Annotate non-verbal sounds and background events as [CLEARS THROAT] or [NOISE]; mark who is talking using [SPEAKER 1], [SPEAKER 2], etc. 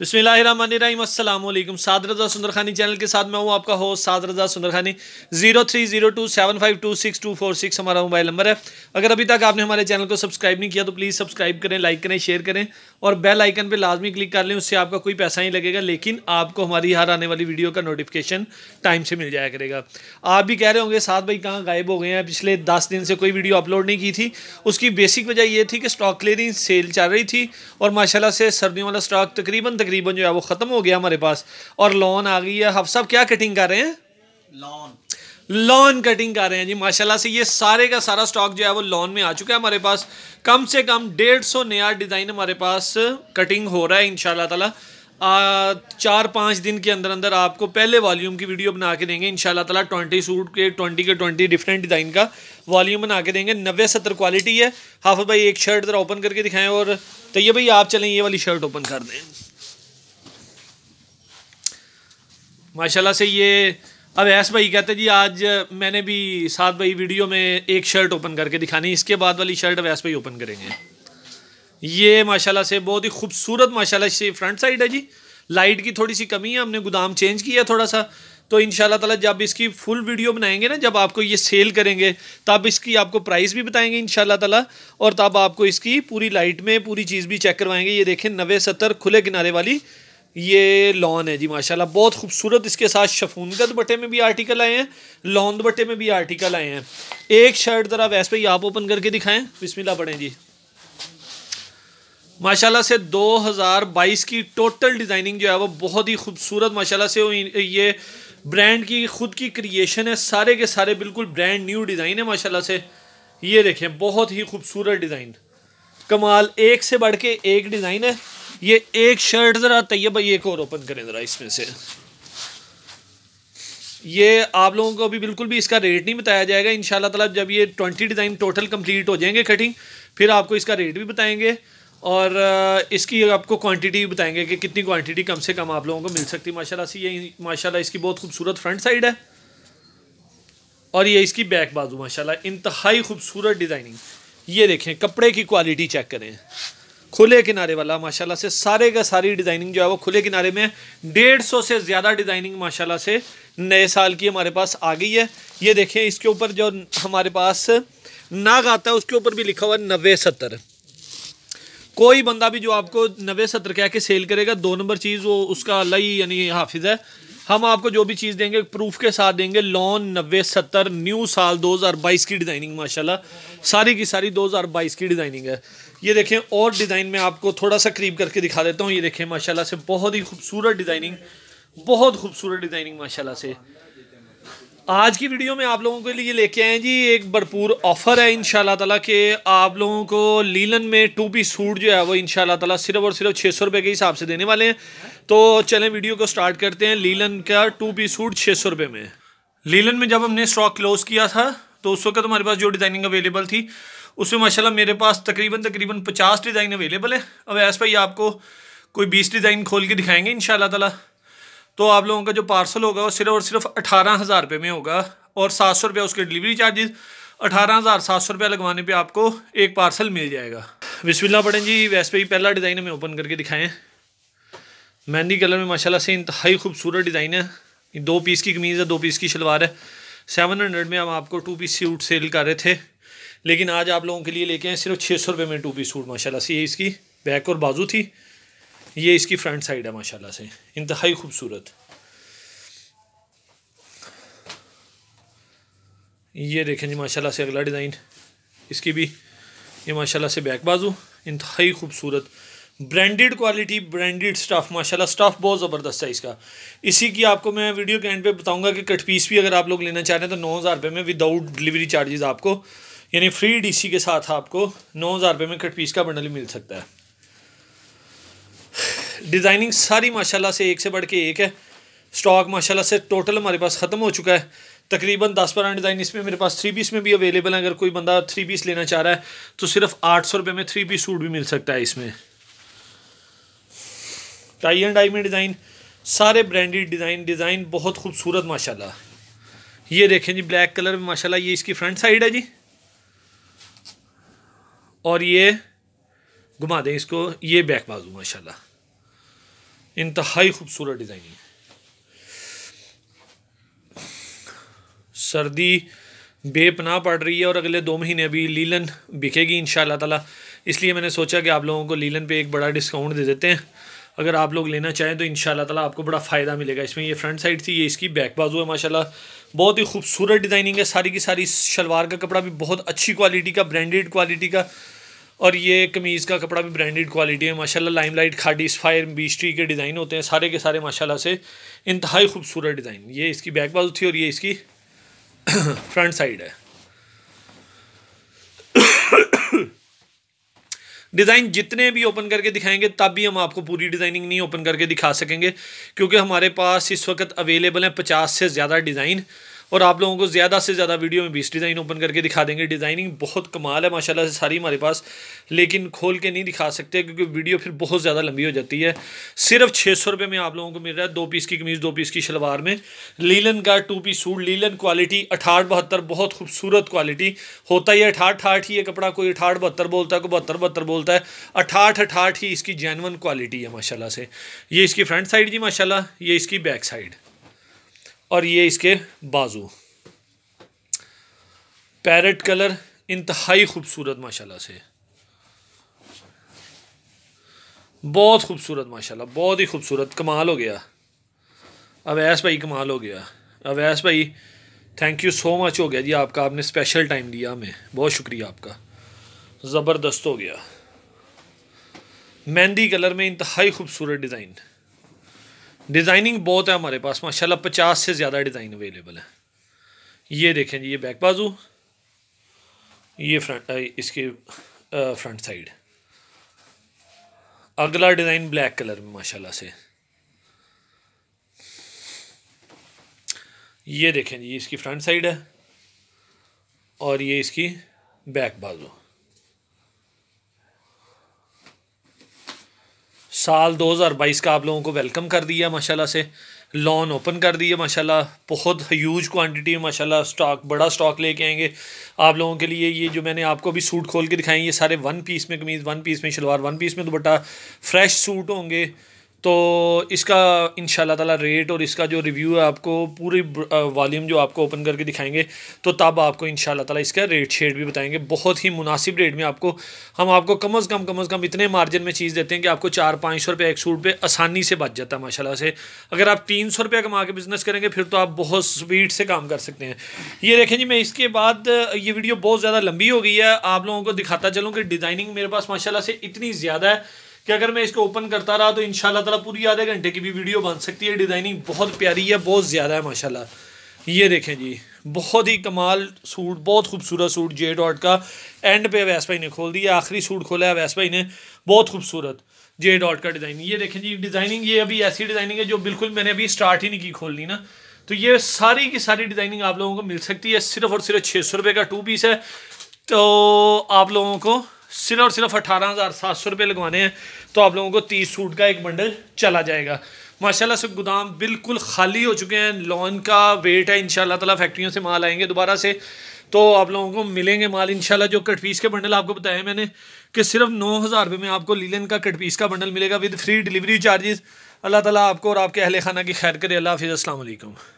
[SPEAKER 1] बसमीम अल्लाम साद रज़ा सुंदर खानी चैनल के साथ मैं हूँ आपका होस्ट साद रज़ा सुंदर खानी zero three zero two seven five two six two four six हमारा मोबाइल नंबर है अगर अभी तक आपने हमारे चैनल को सब्सक्राइब नहीं किया तो प्लीज़ सब्सक्राइब करें लाइक करें शेयर करें और बेल आइकन पर लाजमी क्लिक कर लें उससे आपका कोई पैसा नहीं लगेगा लेकिन आपको हमारी हर आने वाली वीडियो का नोटिफिकेशन टाइम से मिल जाया करेगा आप भी कह रहे होंगे साद भाई कहाँ गायब हो गए हैं पिछले दस दिन से कोई वीडियो अपलोड नहीं की थी उसकी बेसिक वजह यह थी कि स्टॉक क्लियरिंग सेल चल रही थी और माशाला से सर्दियों वाला स्टॉक तकरीबन तकरीबन जो है वो ख़त्म हो गया हमारे पास और लॉन आ गई है हम सब क्या कटिंग कर रहे हैं लॉन लॉन कटिंग कर रहे हैं जी माशाल्लाह से ये सारे का सारा स्टॉक जो है वो लॉन में आ चुका है हमारे पास कम से कम डेढ़ सौ नया डिज़ाइन हमारे पास कटिंग हो रहा है इन ताला आ, चार पाँच दिन के अंदर अंदर आपको पहले वॉल्यूम की वीडियो बना के देंगे इन ताला ट्वेंटी सूट के ट्वेंटी के ट्वेंटी डिफरेंट डिज़ाइन का वॉल्यूम बना के देंगे नब्बे सत्तर क्वालिटी है हाफ भाई एक शर्ट ज़रा ओपन करके दिखाएं और तो ये भाई आप चलें ये वाली शर्ट ओपन कर दें माशाल्लाह से ये अब ऐस भाई कहते जी आज मैंने भी साथ भाई वीडियो में एक शर्ट ओपन करके दिखानी इसके बाद वाली शर्ट वैस भाई ओपन करेंगे ये माशाला से बहुत ही खूबसूरत माशाला से फ्रंट साइड है जी लाइट की थोड़ी सी कमी है हमने गोदाम चेंज किया थोड़ा सा तो इन ताला जब इसकी फुल वीडियो बनाएंगे ना जब आपको ये सेल करेंगे तब इसकी आपको प्राइस भी बताएंगे इन ताला और तब आपको इसकी पूरी लाइट में पूरी चीज़ भी चेक करवाएंगे ये देखें नवे सत्तर खुले किनारे वाली ये लॉन है जी माशाल्लाह बहुत खूबसूरत इसके साथ शफून बटे में भी आर्टिकल आए हैं लॉन बटे में भी आर्टिकल आए हैं एक शर्ट ज़रा वैसे ही आप ओपन करके दिखाएं बिस्मिल्लाह पढ़ें जी माशाल्लाह से 2022 की टोटल डिज़ाइनिंग जो है वो बहुत ही खूबसूरत माशाला से ये ब्रांड की खुद की क्रिएशन है सारे के सारे बिल्कुल ब्रांड न्यू डिज़ाइन है माशाला से ये देखें बहुत ही खूबसूरत डिज़ाइन कमाल एक से बढ़ के एक डिज़ाइन है ये एक शर्ट ज़रा तैयब भाई एक और ओपन करें ज़रा इसमें से ये आप लोगों को अभी बिल्कुल भी इसका रेट नहीं बताया जाएगा इन ताला जब ये ट्वेंटी डिज़ाइन टोटल कंप्लीट हो जाएंगे कटिंग फिर आपको इसका रेट भी बताएंगे और इसकी आपको क्वांटिटी भी बताएंगे कि कितनी क्वांटिटी कम से कम आप लोगों को मिल सकती है माशाल्लाह से ये माशाल्लाह इसकी बहुत खूबसूरत फ्रंट साइड है और ये इसकी बैक बाजू माशा इंतहाई खूबसूरत डिज़ाइनिंग ये देखें कपड़े की क्वालिटी चेक करें खुले किनारे वाला माशाल्लाह से सारे का सारी डिज़ाइनिंग जो है वो खुले किनारे में डेढ़ सौ से ज़्यादा डिज़ाइनिंग माशाल्लाह से नए साल की हमारे पास आ गई है ये देखें इसके ऊपर जो हमारे पास नाग आता है उसके ऊपर भी लिखा हुआ है नबे सत्तर कोई बंदा भी जो आपको नबे सत्तर कह के सेल करेगा दो नंबर चीज़ वो उसका अल्लाह ही यानी हाफिज़ है हम आपको जो भी चीज़ देंगे प्रूफ के साथ देंगे लॉन नब्बे सत्तर न्यू साल 2022 की डिज़ाइनिंग माशाल्लाह सारी की सारी 2022 की डिज़ाइनिंग है ये देखें और डिज़ाइन में आपको थोड़ा सा करीब करके दिखा देता हूँ ये देखें माशाला से बहुत ही खूबसूरत डिज़ाइनिंग बहुत खूबसूरत डिज़ाइनिंग माशाला से आज की वीडियो में आप लोगों के लिए लेके आए जी एक भरपूर ऑफ़र है इन ताला के आप लोगों को लीलन में टू पीस सूट जो है वो इन ताला सिर्फ और सिर्फ छः सौ रुपये के हिसाब से देने वाले हैं तो चलें वीडियो को स्टार्ट करते हैं लीलन का टू पीस सूट छः सौ रुपये में लीलन में जब हमने स्टॉक क्लोज़ किया था तो उस वक्त हमारे पास जो डिज़ाइनिंग अवेलेबल थी उसमें माशाल्लाह मेरे पास तकरीबन तकरीबन पचास डिज़ाइन अवेलेबल है अब ऐस भाई आपको कोई बीस डिज़ाइन खोल के दिखाएंगे इन ताला तो आप लोगों का जो पार्सल होगा वो सिर्फ और सिर्फ अठारह हज़ार रुपये में होगा और सात सौ रुपया उसके डिलीवरी चार्जेस अठारह हज़ार सात सौ रुपया लगवाने पर आपको एक पार्सल मिल जाएगा बिस्मिल्ला पढ़ें जी वैसे ही पहला डिज़ाइन हमें ओपन करके दिखाएँ मेहंदी कलर में माशाल्लाह से इंतहाई खूबसूरत डिज़ाइन है दो पीस की कमीज़ है दो पीस की शलवार है सेवन हंड्रेड में हम आपको टू पीस सूट सेल कर रहे थे लेकिन आज आप लोगों के लिए लेके आए सिर्फ छः सौ रुपये में टू पीस सूट माशाल्लाह से ये इसकी बैक और बाजू थी ये इसकी फ्रंट साइड है माशाल्लाह से इंतहाई खूबसूरत ये देखें जी माशाल्लाह से अगला डिज़ाइन इसकी भी ये माशाल्लाह से बैक बाजू इंतहाई खूबसूरत ब्रांडेड क्वालिटी ब्रांडेड स्टफ़ माशाल्लाह स्टफ़ बहुत ज़बरदस्त है इसका इसी की आपको मैं वीडियो के एंड पे बताऊंगा कि कट पीस भी अगर आप लोग लेना चाह रहे हैं तो नौ हज़ार रुपये में विदाउट डिलीवरी चार्जेस आपको यानी फ्री डीसी के साथ आपको नौ हज़ार रुपये में कट पीस का बंडल मिल सकता है डिज़ाइनिंग सारी माशाला से एक से बढ़ के एक है स्टॉक माशाला से टोटल हमारे पास ख़त्म हो चुका है तकरीबन दस बारह डिज़ाइन इसमें मेरे पास थ्री पीस में भी अवेलेबल है अगर कोई बंदा थ्री पीस लेना चाह रहा है तो सिर्फ आठ सौ रुपये में थ्री पीस सूट भी मिल सकता है इसमें टाई एंड डाई में डिज़ाइन सारे ब्रांडेड डिज़ाइन डिज़ाइन बहुत खूबसूरत माशाल्लाह ये देखें जी ब्लैक कलर में माशाल्लाह ये इसकी फ्रंट साइड है जी और ये घुमा दें इसको ये बैक बाजू माशा इंतहाई खूबसूरत डिज़ाइन है सर्दी बेपनाह पड़ रही है और अगले दो महीने अभी लीलन बिकेगी इन ताला इसलिए मैंने सोचा कि आप लोगों को लीलन पे एक बड़ा डिस्काउंट दे देते हैं अगर आप लोग लेना चाहें तो इन ताला आपको बड़ा फ़ायदा मिलेगा इसमें ये फ्रंट साइड थी ये इसकी बैक बाजू है माशाल्लाह बहुत ही खूबसूरत डिज़ाइनिंग है सारी की सारी शलवार का कपड़ा भी बहुत अच्छी क्वालिटी का ब्रांडेड क्वालिटी का और ये कमीज़ का कपड़ा भी ब्रांडेड क्वालिटी है लाइम लाइट खाडी फायर बीस्ट्री के डिज़ाइन होते हैं सारे के सारे माशाला से इंतहाई खूबसूरत डिज़ाइन ये इसकी बैक बाजू थी और ये इसकी फ्रंट [CLEARS THROAT] साइड है डिज़ाइन जितने भी ओपन करके दिखाएंगे तब भी हम आपको पूरी डिज़ाइनिंग नहीं ओपन करके दिखा सकेंगे क्योंकि हमारे पास इस वक्त अवेलेबल हैं पचास से ज़्यादा डिज़ाइन और आप लोगों को ज़्यादा से ज़्यादा वीडियो में बीस डिज़ाइन ओपन करके दिखा देंगे डिज़ाइनिंग बहुत कमाल है माशाला से सारी हमारे पास लेकिन खोल के नहीं दिखा सकते क्योंकि वीडियो फिर बहुत ज़्यादा लंबी हो जाती है सिर्फ छः सौ रुपये में आप लोगों को मिल रहा है दो पीस की कमीज़ दो पीस की शलवार में लीलन का two piece suit linen quality अठाठ बहत्तर बहुत खूबसूरत क्वालिटी होता ही अठाठ अठाठ ही है कपड़ा कोई अठाठ बहत्तर बोलता है कोई बहत्तर बहत्तर बोलता है अठाठ अठाठ ही इसकी जेनवन क्वालिटी है माशाला से ये इसकी फ्रंट साइड जी माशाला ये इसकी बैक साइड और ये इसके बाजू पैरट कलर इंतहाई खूबसूरत माशाल्लाह से बहुत खूबसूरत माशाल्लाह बहुत ही खूबसूरत कमाल हो गया अवैस भाई कमाल हो गया अवैस भाई थैंक यू सो मच हो गया जी आपका आपने स्पेशल टाइम दिया हमें बहुत शुक्रिया आपका ज़बरदस्त हो गया मेहंदी कलर में इंतहाई खूबसूरत डिज़ाइन डिज़ाइनिंग बहुत है हमारे पास माशाल्लाह पचास से ज़्यादा डिज़ाइन अवेलेबल है ये देखें जी ये बैक बाजू ये फ्रंट इसके फ्रंट साइड अगला डिज़ाइन ब्लैक कलर में माशाल्लाह से ये देखें जी इसकी फ्रंट साइड है और ये इसकी बैक बाजू साल 2022 का आप लोगों को वेलकम कर दिया माशाल्लाह से लॉन ओपन कर दिया माशाल्लाह बहुत ह्यूज क्वांटिटी में माशाल्लाह स्टॉक बड़ा स्टॉक लेके आएंगे आप लोगों के लिए ये जो मैंने आपको अभी सूट खोल के दिखाएं ये सारे वन पीस में कमीज़ वन पीस में शलवार वन पीस में दुपट्टा फ्रेश सूट होंगे तो इसका इन ताला रेट और इसका जो रिव्यू है आपको पूरी वॉल्यूम जो आपको ओपन करके दिखाएंगे तो तब आपको इन ताला इसका रेट शेड भी बताएंगे बहुत ही मुनासिब रेट में आपको हम आपको कम अज़ कम कम अज़ कम इतने मार्जिन में चीज़ देते हैं कि आपको चार पाँच सौ रुपये एक सूट पर आसानी से बच जाता है माशाला से अगर आप तीन सौ रुपया कमा के बिज़नेस करेंगे फिर तो आप बहुत स्पीड से काम कर सकते हैं ये देखें जी मैं इसके बाद ये वीडियो बहुत ज़्यादा लंबी हो गई है आप लोगों को दिखाता चलूँ कि डिज़ाइनिंग मेरे पास माशाला से इतनी ज़्यादा है कि अगर मैं इसको ओपन करता रहा तो इन ताला पूरी आधे घंटे की भी वीडियो बन सकती है डिज़ाइनिंग बहुत प्यारी है बहुत ज़्यादा है माशाल्लाह ये देखें जी बहुत ही कमाल सूट बहुत खूबसूरत सूट जे डॉट का एंड पे वैस भाई ने खोल दिया आखिरी सूट खोला है वैस भाई ने बहुत खूबसूरत जे डॉट का डिज़ाइन ये देखें जी डिज़ाइनिंग ये अभी ऐसी डिज़ाइनिंग है जो बिल्कुल मैंने अभी स्टार्ट ही नहीं की खोलनी ना तो ये सारी की सारी डिज़ाइनिंग आप लोगों को मिल सकती है सिर्फ और सिर्फ छः सौ रुपये का टू पीस है तो आप लोगों को सिर्फ और सिर्फ अठारह हज़ार सात सौ रुपये लगवाने हैं तो आप लोगों को तीस सूट का एक बंडल चला जाएगा माशाल्लाह से गोदाम बिल्कुल खाली हो चुके हैं लॉन का वेट है इन ताला फैक्ट्रियों से माल आएंगे दोबारा से तो आप लोगों को मिलेंगे माल इनशाला जो कट पीस के बंडल आपको बताया मैंने कि सिर्फ नौ हज़ार रुपये में आपको लीलन का कट पीस का बंडल मिलेगा विद फ्री डिलीवरी चार्जेस अल्लाह ताला आपको और आपके अहल खाना की खैर करे अल्लाह हाफिज़ असल